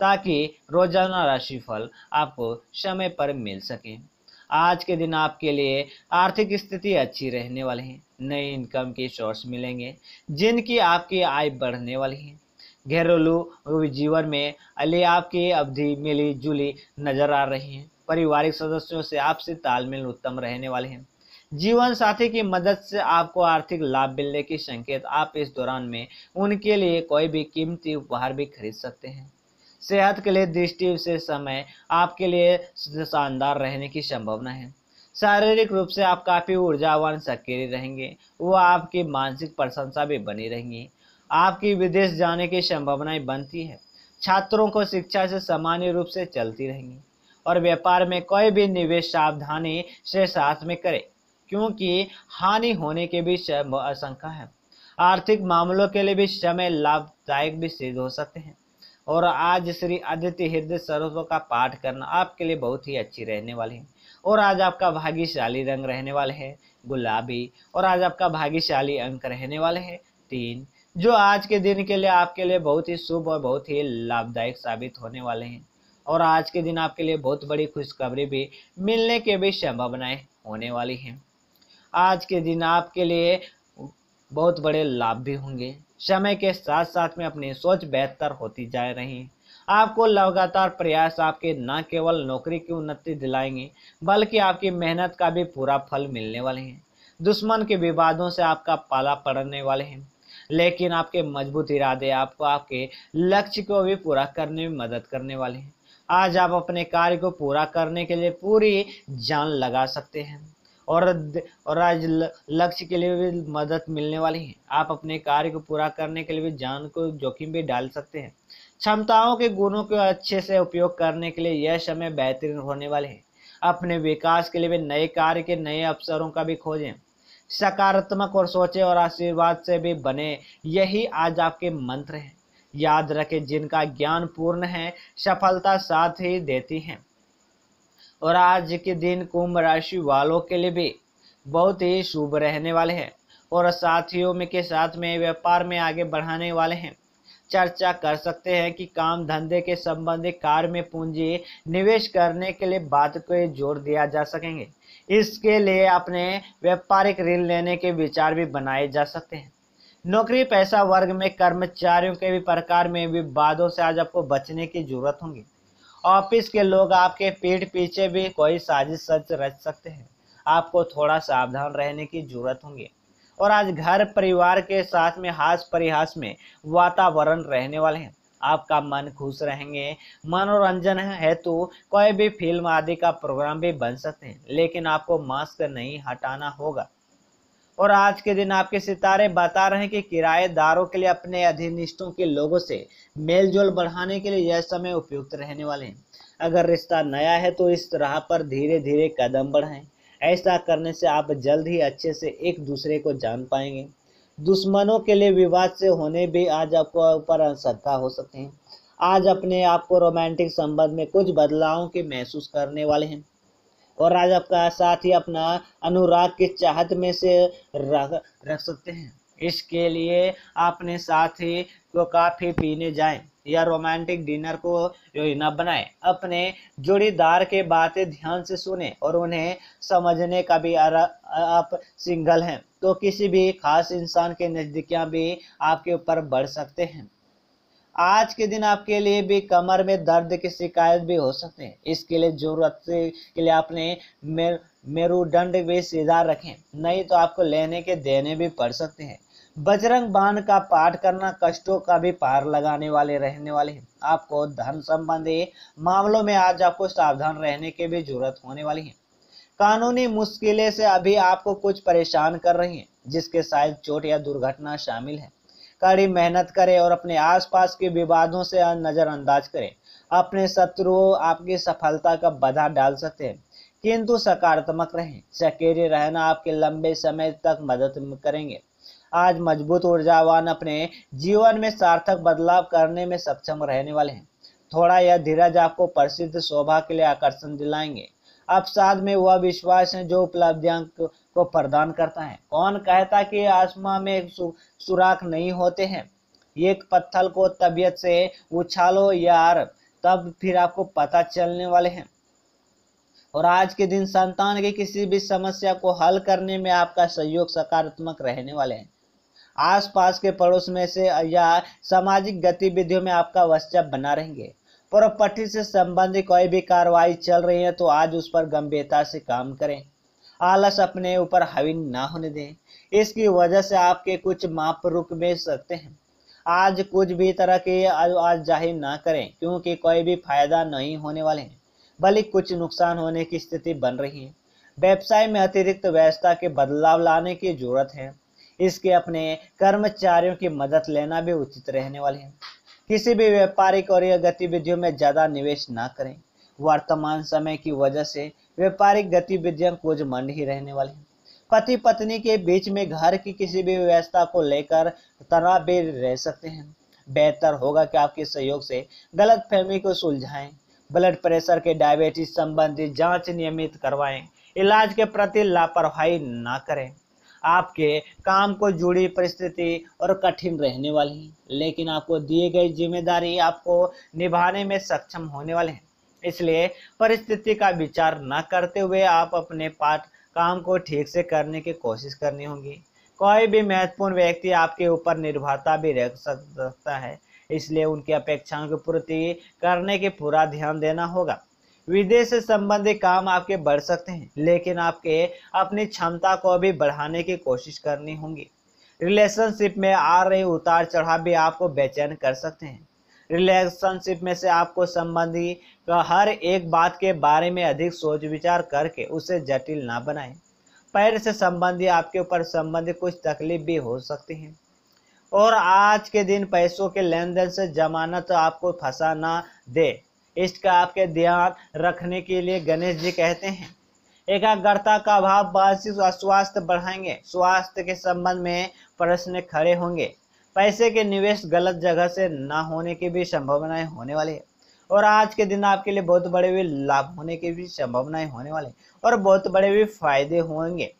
ताकि रोजाना राशिफल आपको समय पर मिल सके आज के दिन आपके लिए आर्थिक स्थिति अच्छी रहने वाली है नए इनकम के सोर्स मिलेंगे जिनकी आपकी आय बढ़ने वाली है घरेलू जीवन में अली आपकी अवधि मिली जुली नजर आ रही है पारिवारिक सदस्यों से आपसे तालमेल उत्तम रहने वाले हैं जीवन साथी की मदद से आपको आर्थिक लाभ मिलने के संकेत आप इस दौरान में उनके लिए कोई भी कीमती उपहार भी खरीद सकते हैं सेहत के लिए दृष्टि से समय आपके लिए शानदार रहने की संभावना है शारीरिक रूप से आप काफ़ी ऊर्जावान सक्रिय रहेंगे वो आपकी मानसिक प्रशंसा भी बनी रहेंगी आपकी विदेश जाने की संभावनाएं बनती है छात्रों को शिक्षा से सामान्य रूप से चलती रहेंगी और व्यापार में कोई भी निवेश सावधानी से साथ में करें क्योंकि हानि होने के भी आशंका है आर्थिक मामलों के लिए भी समय लाभदायक भी सिद्ध हो सकते हैं और आज श्री आदित्य हृदय सर्व का पाठ करना आपके लिए बहुत ही अच्छी रहने वाली है और आज आपका भाग्यशाली रंग रहने वाले है गुलाबी और आज आपका भाग्यशाली अंक रहने वाले है तीन जो आज के दिन के लिए आपके लिए बहुत ही शुभ और बहुत ही लाभदायक साबित होने वाले हैं और आज के दिन आपके लिए बहुत बड़ी खुशखबरी भी मिलने के भी संभावनाएं होने वाली हैं आज के दिन आपके लिए बहुत बड़े लाभ भी होंगे समय के साथ साथ में अपनी सोच बेहतर होती जा रही है आपको लगातार प्रयास आपके न केवल नौकरी की उन्नति दिलाएंगे बल्कि आपकी मेहनत का भी पूरा फल मिलने वाले हैं दुश्मन के विवादों से आपका पाला पड़ने वाले हैं लेकिन आपके मजबूत इरादे आपको आपके लक्ष्य को भी पूरा करने में मदद करने वाले हैं आज आप अपने कार्य को पूरा करने के लिए पूरी जान लगा सकते हैं और और लक्ष्य के लिए भी मदद मिलने वाली है आप अपने कार्य को पूरा करने के लिए भी जान को जोखिम भी डाल सकते हैं क्षमताओं के गुणों को अच्छे से उपयोग करने के लिए यह समय बेहतरीन होने वाले हैं अपने विकास के लिए भी नए कार्य के नए अवसरों का भी खोजें सकारात्मक और सोचे और आशीर्वाद से भी बने यही आज आपके मंत्र हैं याद रखें जिनका ज्ञान पूर्ण है सफलता साथ ही देती है और आज के दिन कुंभ राशि वालों के लिए भी बहुत ही शुभ रहने वाले हैं और साथियों में के साथ में व्यापार में आगे बढ़ाने वाले हैं चर्चा कर सकते हैं कि काम धंधे के संबंधित कार्य में पूंजी निवेश करने के लिए बात को जोर दिया जा सकेंगे इसके लिए अपने व्यापारिक ऋण लेने के विचार भी बनाए जा सकते हैं नौकरी पैसा वर्ग में कर्मचारियों के भी प्रकार में विवादों से आज आपको बचने की जरूरत होगी ऑफिस के लोग आपके पीठ पीछे भी कोई साजिश सच रच सकते हैं आपको थोड़ा सावधान रहने की जरूरत होगी और आज घर परिवार के साथ में हास परिहास में वातावरण रहने वाले हैं आपका मन खुश रहेंगे मनोरंजन हेतु कोई भी फिल्म आदि का प्रोग्राम भी बन सकते हैं लेकिन आपको मास्क नहीं हटाना होगा और आज के दिन आपके सितारे बता रहे हैं कि किराएदारों के लिए अपने अधीनिष्ठों के लोगों से मेलजोल बढ़ाने के लिए यह समय उपयुक्त रहने वाले हैं अगर रिश्ता नया है तो इस राह पर धीरे धीरे कदम बढ़ाएं ऐसा करने से आप जल्द ही अच्छे से एक दूसरे को जान पाएंगे दुश्मनों के लिए विवाद से होने भी आज आपको ऊपर अनसत्ता हो सकते हैं आज अपने आप को रोमांटिक संबंध में कुछ बदलावों के महसूस करने वाले हैं और आज आपका साथ ही अपना अनुराग की चाहत में से रख रख सकते हैं इसके लिए आपने साथ ही को काफ़ी पीने जाए या रोमांटिक डिनर को योजना बनाए अपने जोड़ीदार के बातें ध्यान से सुने और उन्हें समझने का भी आप सिंगल हैं तो किसी भी खास इंसान के नज़दीकियाँ भी आपके ऊपर बढ़ सकते हैं आज के दिन आपके लिए भी कमर में दर्द की शिकायत भी हो सकते हैं इसके लिए जरूरत के लिए आपने मेर, मेरुदंड भी सीधा रखें नहीं तो आपको लेने के देने भी पड़ सकते हैं बजरंग बाण का पाठ करना कष्टों का भी पार लगाने वाले रहने वाले हैं आपको धन संबंधी मामलों में आज आपको सावधान रहने की भी जरूरत होने वाली है कानूनी मुश्किलें से अभी आपको कुछ परेशान कर रही हैं जिसके शायद चोट या दुर्घटना शामिल है कड़ी मेहनत करें और अपने आसपास के विवादों से नज़रअंदाज करें अपने शत्रुओं आपकी सफलता का बधा डाल सकते हैं किंतु सकारात्मक रहें सक्रिय रहना आपके लंबे समय तक मदद करेंगे आज मजबूत ऊर्जावान अपने जीवन में सार्थक बदलाव करने में सक्षम रहने वाले हैं थोड़ा यह धीरज आपको प्रसिद्ध शोभा के लिए आकर्षण दिलाएंगे साथ में वह विश्वास है जो उपलब्धियां को प्रदान करता है कौन कहता कि आसमां में सुराख नहीं होते हैं एक पत्थर को तबियत से उछालो यार तब फिर आपको पता चलने वाले हैं और आज के दिन संतान की किसी भी समस्या को हल करने में आपका सहयोग सकारात्मक रहने वाले हैं आसपास के पड़ोस में से या सामाजिक गतिविधियों में आपका वस्चप बना रहेंगे प्रॉपर्टी से संबंधित कोई भी कार्रवाई चल रही है तो आज उस पर गंभीरता से काम करें आलस अपने ऊपर हावी ना होने दें इसकी वजह से आपके कुछ माप रुक भी सकते हैं आज कुछ भी तरह की आज जाहिर ना करें क्योंकि कोई भी फायदा नहीं होने वाले हैं बल्कि कुछ नुकसान होने की स्थिति बन रही है व्यवसाय में अतिरिक्त व्यवस्था के बदलाव लाने की जरूरत है इसके अपने कर्मचारियों की मदद लेना भी उचित रहने वाले हैं किसी भी व्यापारिक और गतिविधियों में ज़्यादा निवेश ना करें वर्तमान समय की वजह से व्यापारिक गतिविधियां कुछ मंद ही रहने वाली हैं पति पत्नी के बीच में घर की किसी भी व्यवस्था को लेकर तनाव भी रह सकते हैं बेहतर होगा कि आपके सहयोग से गलत फहमी को सुलझाएं ब्लड प्रेशर के डायबिटीज संबंधी जांच नियमित करवाएं इलाज के प्रति लापरवाही ना करें आपके काम को जुड़ी परिस्थिति और कठिन रहने वाली है लेकिन आपको दिए गई जिम्मेदारी आपको निभाने में सक्षम होने वाले हैं इसलिए परिस्थिति का विचार न करते हुए आप अपने पाठ काम को ठीक से करने की कोशिश करनी होगी कोई भी महत्वपूर्ण व्यक्ति आपके ऊपर निर्भरता भी रख सकता है इसलिए उनकी अपेक्षाओं की पूर्ति करने के पूरा ध्यान देना होगा विदेश से संबंधित काम आपके बढ़ सकते हैं लेकिन आपके अपनी क्षमता को भी बढ़ाने की कोशिश करनी होगी रिलेशनशिप में आ रहे उतार चढ़ाव भी आपको बेचैन कर सकते हैं रिलेशनशिप में से आपको संबंधी तो हर एक बात के बारे में अधिक सोच विचार करके उसे जटिल ना बनाएं पैर से संबंधी आपके ऊपर संबंधी कुछ तकलीफ भी हो सकती है और आज के दिन पैसों के लेन देन से जमानत तो आपको फंसा ना दे इसका आपके ध्यान रखने के लिए गणेश जी कहते हैं एकाग्रता का अभाव मानसिक स्वास्थ्य बढ़ाएंगे स्वास्थ्य के संबंध में प्रश्न खड़े होंगे पैसे के निवेश गलत जगह से ना होने की भी संभावनाएं होने वाली है और आज के दिन आपके लिए बहुत बड़े भी लाभ होने की भी संभावनाएं होने वाले और बहुत बड़े भी फायदे होंगे